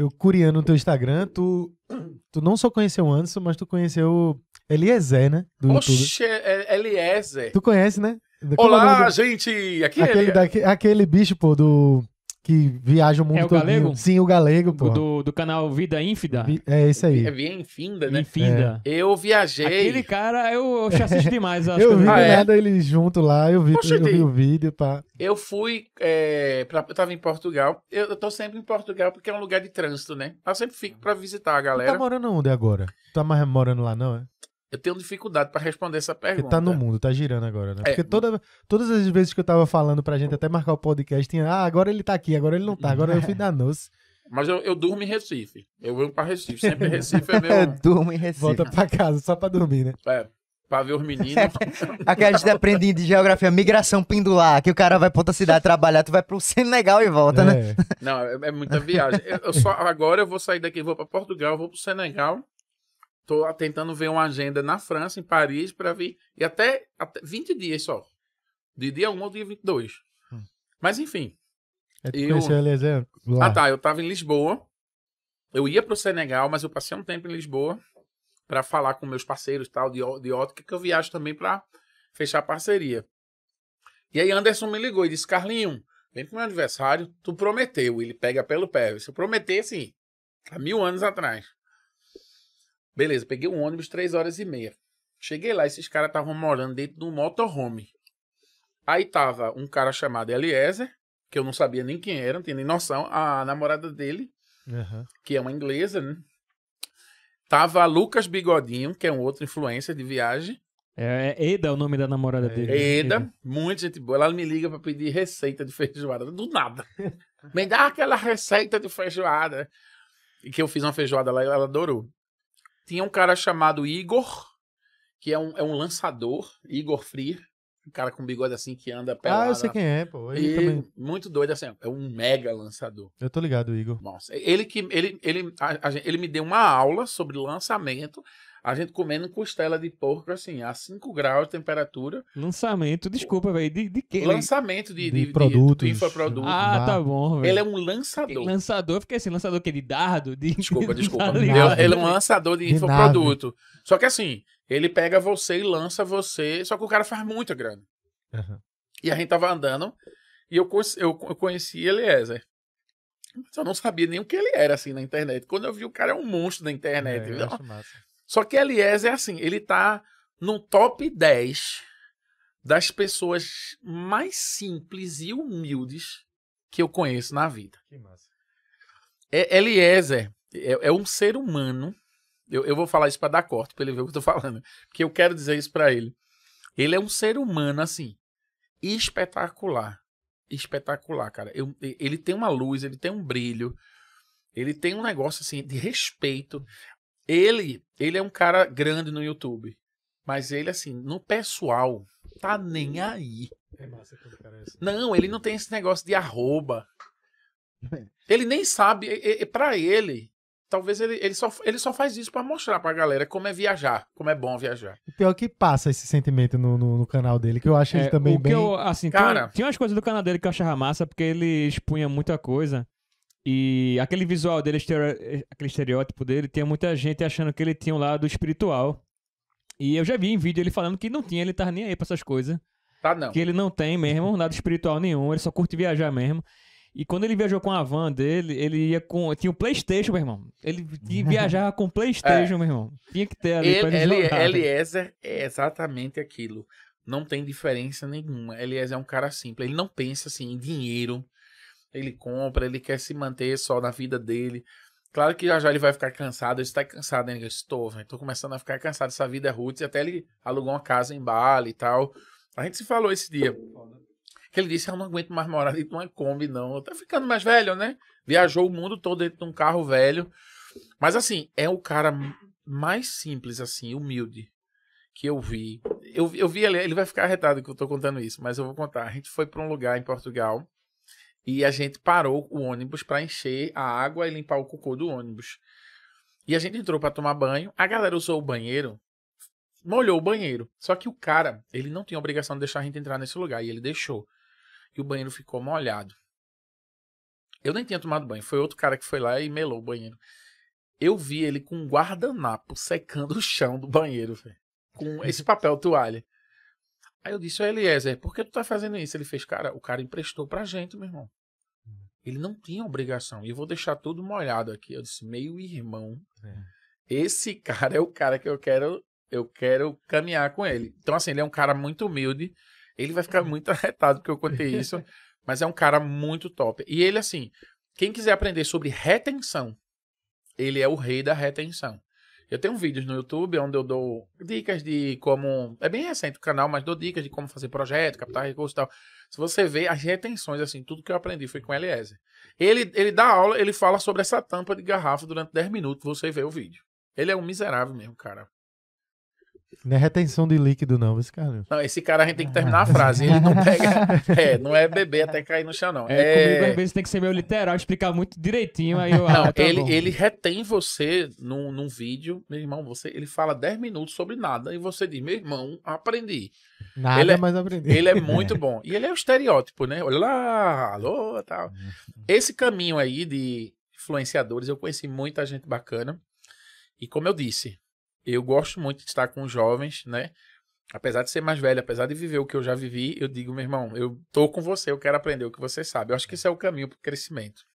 eu curiando no teu Instagram, tu, tu não só conheceu o Anderson, mas tu conheceu o Eliezer, né? Do Oxe, é, é Eliezer. Tu conhece, né? Como Olá, é gente! Aqui é aquele, é... aquele bicho, pô, do que viaja o mundo é o Galego? Sim, o galego, pô. Do, do canal Vida Ínfida? Vi, é esse aí. É Vida Infinda, né? Infinda. É. Eu viajei. Aquele cara, eu, eu assisti demais. As eu vi ah, é? nada eles junto lá, eu vi, eu vi o vídeo, pá. Eu fui, é, pra, eu tava em Portugal, eu, eu tô sempre em Portugal porque é um lugar de trânsito, né? Eu sempre fico pra visitar a galera. Tu tá morando onde agora? Tu tá mais morando lá, não, é? Eu tenho dificuldade para responder essa tá pergunta. Ele tá no mundo, tá girando agora, né? É. Porque toda, todas as vezes que eu tava falando pra gente até marcar o podcast, tinha, ah, agora ele tá aqui, agora ele não tá, agora é. eu fui da noce. Mas eu, eu, durmo em Recife. Eu venho pra Recife. Sempre Recife é meu. eu durmo em Recife. Volta pra casa só pra dormir, né? É. Pra ver os meninos. Aquela gente tá aprende de geografia, migração pendular, que o cara vai pra outra cidade trabalhar, tu vai pro Senegal e volta, né? é. né? Não, é, é muita viagem. Eu, eu, só, agora eu vou sair daqui, vou pra Portugal, vou pro Senegal tô tentando ver uma agenda na França, em Paris, para vir. E até, até 20 dias só. De dia 1 ao dia 22. Hum. Mas enfim. É eu... Conheceu Ah, tá. Eu tava em Lisboa. Eu ia para o Senegal, mas eu passei um tempo em Lisboa para falar com meus parceiros tal, de, de ótica, que eu viajo também para fechar parceria. E aí Anderson me ligou e disse, Carlinho, vem pro meu aniversário, tu prometeu. Ele pega pelo pé. Eu eu prometi, sim. Há mil anos atrás. Beleza, peguei um ônibus três horas e meia. Cheguei lá, esses caras estavam morando dentro de um motorhome. Aí tava um cara chamado Eliezer, que eu não sabia nem quem era, não tinha nem noção, a namorada dele, uhum. que é uma inglesa, né? Tava Lucas Bigodinho, que é um outro influencer de viagem. É, é Eda é o nome da namorada é dele. Né? Eda, muita gente boa. Ela me liga para pedir receita de feijoada, do nada. me dá aquela receita de feijoada. E que eu fiz uma feijoada lá e ela adorou. Tinha um cara chamado Igor, que é um, é um lançador, Igor Freer. Um cara com bigode assim que anda pela Ah, eu sei quem é, pô. Ele e também... muito doido assim, é um mega lançador. Eu tô ligado, Igor. Nossa, ele que ele ele a, a, ele me deu uma aula sobre lançamento a gente comendo costela de porco, assim, a 5 graus de temperatura. Lançamento, desculpa, velho, de, de quê? Lançamento de, de, de produtos. De, produto. Ah, tá bom, velho. Ele é um lançador. Lançador, fiquei assim, lançador que de dardo? De... Desculpa, desculpa. ele, é ele é um lançador de, de infoproduto. Nave. Só que assim, ele pega você e lança você, só que o cara faz muita grana. Uhum. E a gente tava andando, e eu, conheci, eu, eu conheci Eliezer. eu não sabia nem o que ele era, assim, na internet. Quando eu vi, o cara é um monstro da internet. É, eu, massa. Só que Eliezer é assim, ele está no top 10 das pessoas mais simples e humildes que eu conheço na vida. Que massa. É, Eliezer é, é um ser humano. Eu, eu vou falar isso para dar corte, para ele ver o que eu tô falando. Porque eu quero dizer isso para ele. Ele é um ser humano, assim, espetacular. Espetacular, cara. Eu, ele tem uma luz, ele tem um brilho. Ele tem um negócio, assim, de respeito. Ele, ele é um cara grande no YouTube. Mas ele, assim, no pessoal, tá nem uhum. aí. É massa cara é assim. Não, ele não tem esse negócio de arroba. Ele nem sabe, E para ele, talvez ele, ele, só, ele só faz isso para mostrar pra galera como é viajar, como é bom viajar. E pior é que passa esse sentimento no, no, no canal dele, que eu acho é, ele também bem... Eu, assim, cara... Tinha, tinha umas coisas do canal dele que eu achava massa, porque ele expunha muita coisa. E aquele visual dele, aquele estereótipo dele, tinha muita gente achando que ele tinha um lado espiritual. E eu já vi em vídeo ele falando que não tinha, ele tava nem aí pra essas coisas. Tá não. Que ele não tem mesmo, nada espiritual nenhum, ele só curte viajar mesmo. E quando ele viajou com a van dele, ele ia com. Tinha o um PlayStation, meu irmão. Ele viajava com o PlayStation, é. meu irmão. Tinha que ter ali. Ele, pra ele, Eliezer é exatamente aquilo. Não tem diferença nenhuma. Eliezer é um cara simples. Ele não pensa assim em dinheiro. Ele compra, ele quer se manter só na vida dele. Claro que já já ele vai ficar cansado, ele está cansado, né? Eu estou, velho, tô começando a ficar cansado, essa vida é roots, até ele alugou uma casa em Bali e tal. A gente se falou esse dia. que Ele disse, eu não aguento mais morar dentro de uma Kombi, não. Tá ficando mais velho, né? Viajou o mundo todo dentro de um carro velho. Mas assim, é o cara mais simples, assim, humilde, que eu vi. Eu, eu vi ele, ele vai ficar arretado que eu tô contando isso, mas eu vou contar. A gente foi para um lugar em Portugal e a gente parou o ônibus para encher a água e limpar o cocô do ônibus. E a gente entrou para tomar banho. A galera usou o banheiro, molhou o banheiro. Só que o cara, ele não tinha obrigação de deixar a gente entrar nesse lugar e ele deixou. E o banheiro ficou molhado. Eu nem tinha tomado banho, foi outro cara que foi lá e melou o banheiro. Eu vi ele com um guardanapo secando o chão do banheiro, com esse papel toalha. Aí eu disse a Eliezer, por que tu tá fazendo isso? Ele fez, cara, o cara emprestou pra gente, meu irmão. Hum. Ele não tinha obrigação. E eu vou deixar tudo molhado aqui. Eu disse, meio irmão. É. Esse cara é o cara que eu quero, eu quero caminhar com ele. Então, assim, ele é um cara muito humilde. Ele vai ficar muito arretado porque eu contei isso. mas é um cara muito top. E ele, assim, quem quiser aprender sobre retenção, ele é o rei da retenção. Eu tenho vídeos no YouTube onde eu dou dicas de como. É bem recente o canal, mas dou dicas de como fazer projeto, captar recursos e tal. Se você vê as retenções, assim, tudo que eu aprendi foi com o Eliezer. Ele, ele dá aula, ele fala sobre essa tampa de garrafa durante 10 minutos, você vê o vídeo. Ele é um miserável mesmo, cara. Não é retenção de líquido, não, esse cara. Não, esse cara a gente tem que terminar a frase. Ele não pega. É, não é beber até cair no chão, não. É, é... Comigo, às é- vezes, tem que ser meio literal, explicar muito direitinho. Aí eu, não, ah, tá ele, ele retém você num, num vídeo, meu irmão, você, ele fala 10 minutos sobre nada e você diz, meu irmão, aprendi. Nada, ele é, mais aprendi. Ele é muito bom. E ele é o estereótipo, né? Olha lá, alô, tal. Esse caminho aí de influenciadores, eu conheci muita gente bacana. E como eu disse, eu gosto muito de estar com os jovens, né? Apesar de ser mais velho, apesar de viver o que eu já vivi, eu digo, meu irmão, eu tô com você, eu quero aprender o que você sabe. Eu acho que isso é o caminho para o crescimento.